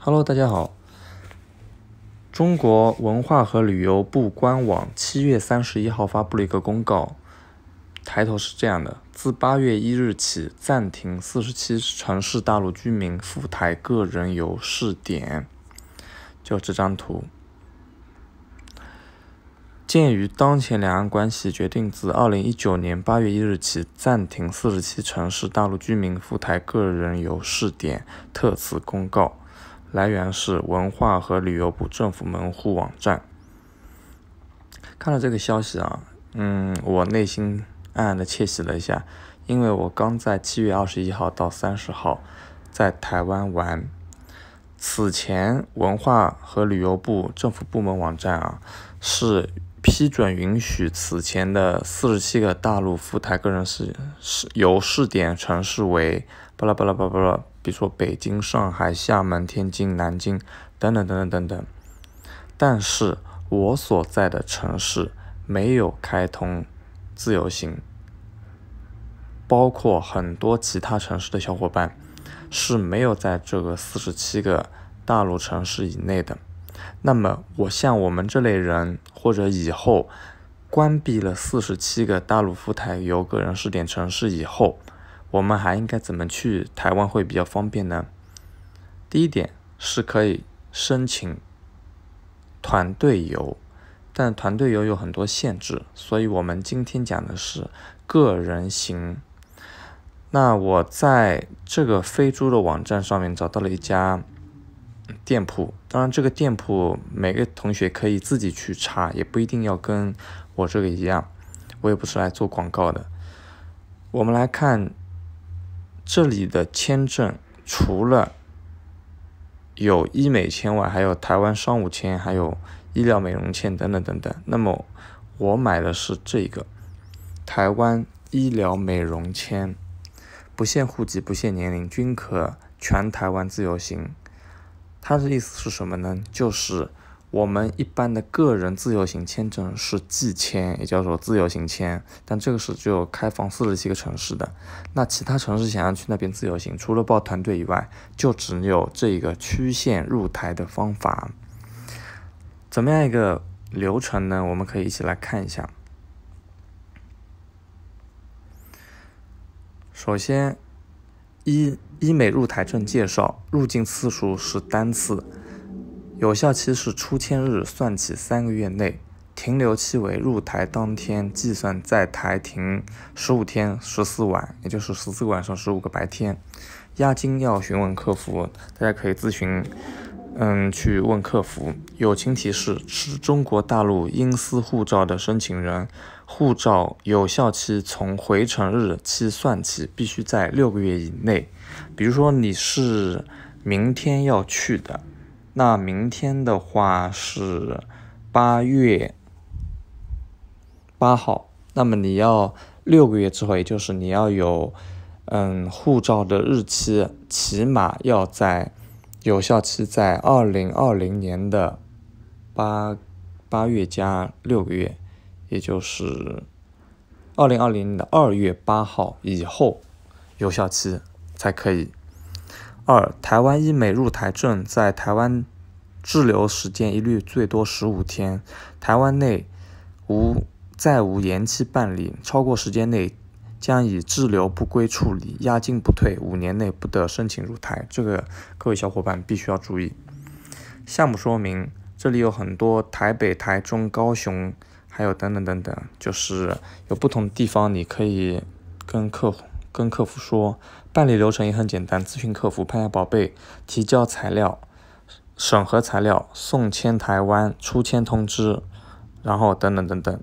Hello，大家好。中国文化和旅游部官网七月三十一号发布了一个公告，抬头是这样的：自八月一日起暂停四十七城市大陆居民赴台个人游试点。就这张图。鉴于当前两岸关系，决定自二零一九年八月一日起暂停四十七城市大陆居民赴台个人游试点，特此公告。来源是文化和旅游部政府门户网站。看到这个消息啊，嗯，我内心暗暗的窃喜了一下，因为我刚在七月二十一号到三十号在台湾玩。此前文化和旅游部政府部门网站啊，是批准允许此前的四十七个大陆赴台个人是是由试点城市为巴拉巴拉巴拉。比如说北京、上海、厦门、天津、南京等等等等等等，但是我所在的城市没有开通自由行，包括很多其他城市的小伙伴是没有在这个四十七个大陆城市以内的。那么，我像我们这类人，或者以后关闭了四十七个大陆赴台游个人试点城市以后，我们还应该怎么去台湾会比较方便呢？第一点是可以申请团队游，但团队游有很多限制，所以我们今天讲的是个人行。那我在这个飞猪的网站上面找到了一家店铺，当然这个店铺每个同学可以自己去查，也不一定要跟我这个一样，我也不是来做广告的。我们来看。这里的签证除了有医美签外，还有台湾商务签，还有医疗美容签等等等等。那么我买的是这个台湾医疗美容签，不限户籍，不限年龄，均可全台湾自由行。它的意思是什么呢？就是。我们一般的个人自由行签证是季签，也叫做自由行签，但这个是只有开放四十七个城市的，那其他城市想要去那边自由行，除了报团队以外，就只有这一个区县入台的方法。怎么样一个流程呢？我们可以一起来看一下。首先，医医美入台证介绍，入境次数是单次。有效期是出签日算起三个月内，停留期为入台当天计算在台停十五天十四晚，也就是十四个晚上十五个白天。押金要询问客服，大家可以咨询，嗯，去问客服。友情提示：持中国大陆英私护照的申请人，护照有效期从回程日期算起，必须在六个月以内。比如说你是明天要去的。那明天的话是八月八号，那么你要六个月之后，也就是你要有，嗯，护照的日期起码要在有效期在二零二零年的八八月加六个月，也就是二零二零年的二月八号以后，有效期才可以。二台湾医美入台证在台湾滞留时间一律最多十五天，台湾内无再无延期办理，超过时间内将以滞留不归处理，押金不退，五年内不得申请入台。这个各位小伙伴必须要注意。项目说明：这里有很多台北、台中、高雄，还有等等等等，就是有不同的地方，你可以跟客户。跟客服说，办理流程也很简单，咨询客服，拍下宝贝，提交材料，审核材料，送签台湾，出签通知，然后等等等等。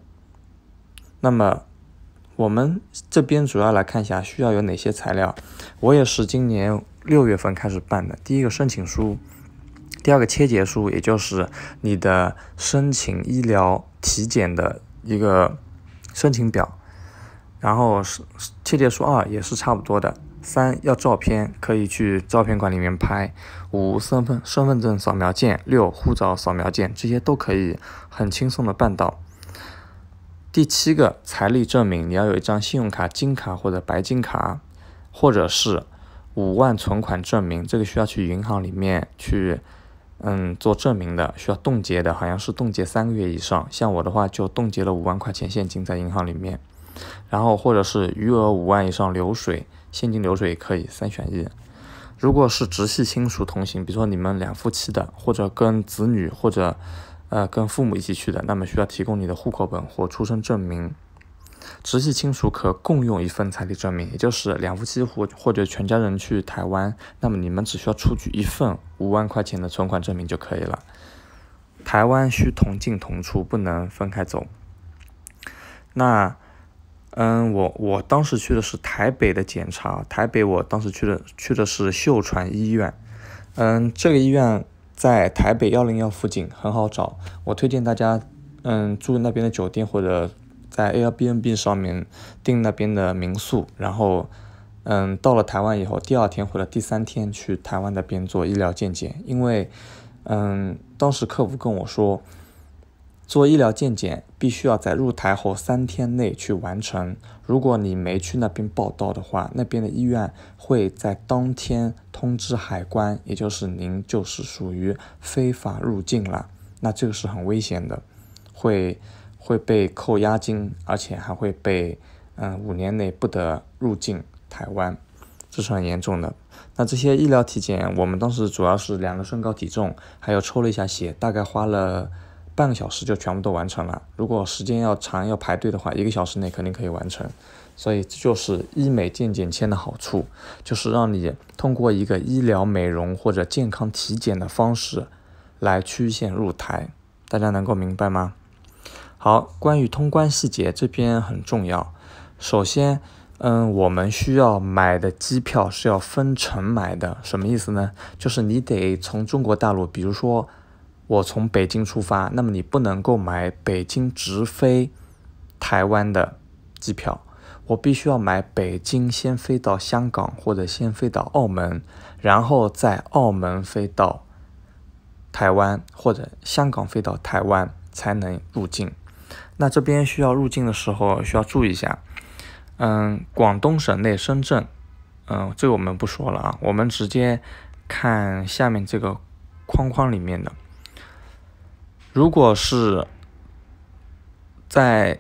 那么我们这边主要来看一下需要有哪些材料。我也是今年六月份开始办的，第一个申请书，第二个切结书，也就是你的申请医疗体检的一个申请表。然后是窃窃数二也是差不多的。三要照片，可以去照片馆里面拍。五身份身份证扫描件，六护照扫描件，这些都可以很轻松的办到。第七个财力证明，你要有一张信用卡金卡或者白金卡，或者是五万存款证明，这个需要去银行里面去嗯做证明的，需要冻结的，好像是冻结三个月以上。像我的话就冻结了五万块钱现金在银行里面。然后或者是余额五万以上流水，现金流水也可以三选一。如果是直系亲属同行，比如说你们两夫妻的，或者跟子女，或者呃跟父母一起去的，那么需要提供你的户口本或出生证明。直系亲属可共用一份彩礼证明，也就是两夫妻或或者全家人去台湾，那么你们只需要出具一份五万块钱的存款证明就可以了。台湾需同进同出，不能分开走。那。嗯，我我当时去的是台北的检查，台北我当时去的去的是秀传医院，嗯，这个医院在台北幺零幺附近，很好找。我推荐大家，嗯，住那边的酒店或者在 Airbnb 上面订那边的民宿，然后，嗯，到了台湾以后，第二天或者第三天去台湾那边做医疗鉴检，因为，嗯，当时客服跟我说。做医疗健检必须要在入台后三天内去完成。如果你没去那边报到的话，那边的医院会在当天通知海关，也就是您就是属于非法入境了。那这个是很危险的，会会被扣押金，而且还会被嗯五年内不得入境台湾，这是很严重的。那这些医疗体检，我们当时主要是量了身高体重，还有抽了一下血，大概花了。半个小时就全部都完成了。如果时间要长要排队的话，一个小时内肯定可以完成。所以这就是医美健检签的好处，就是让你通过一个医疗美容或者健康体检的方式来曲线入台。大家能够明白吗？好，关于通关细节这边很重要。首先，嗯，我们需要买的机票是要分成买的，什么意思呢？就是你得从中国大陆，比如说。我从北京出发，那么你不能够买北京直飞台湾的机票，我必须要买北京先飞到香港或者先飞到澳门，然后在澳门飞到台湾或者香港飞到台湾才能入境。那这边需要入境的时候需要注意一下，嗯，广东省内深圳，嗯，这个我们不说了啊，我们直接看下面这个框框里面的。如果是，在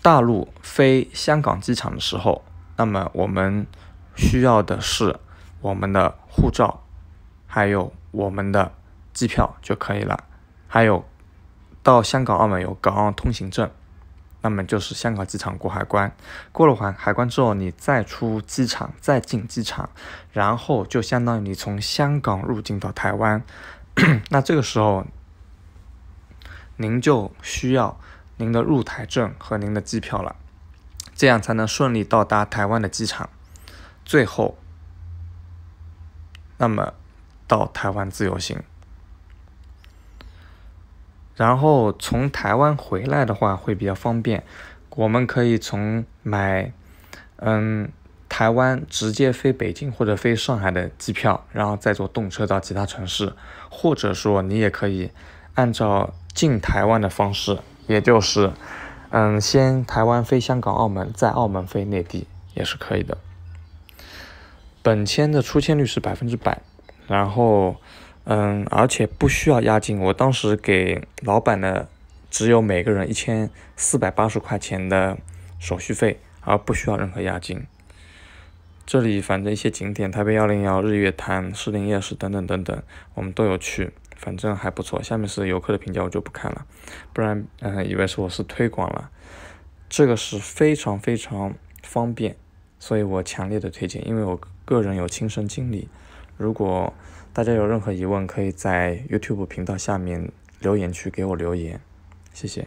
大陆飞香港机场的时候，那么我们需要的是我们的护照，还有我们的机票就可以了。还有到香港、澳门有港澳通行证，那么就是香港机场过海关，过了关海关之后，你再出机场，再进机场，然后就相当于你从香港入境到台湾。那这个时候。您就需要您的入台证和您的机票了，这样才能顺利到达台湾的机场。最后，那么到台湾自由行，然后从台湾回来的话会比较方便，我们可以从买，嗯，台湾直接飞北京或者飞上海的机票，然后再坐动车到其他城市，或者说你也可以按照。进台湾的方式，也就是，嗯，先台湾飞香港、澳门，再澳门飞内地，也是可以的。本签的出签率是百分之百，然后，嗯，而且不需要押金。我当时给老板的只有每个人一千四百八十块钱的手续费，而不需要任何押金。这里反正一些景点，台北幺零幺日月潭、士林夜市等等等等，我们都有去。反正还不错，下面是游客的评价我就不看了，不然嗯以为是我是推广了，这个是非常非常方便，所以我强烈的推荐，因为我个人有亲身经历，如果大家有任何疑问，可以在 YouTube 频道下面留言区给我留言，谢谢。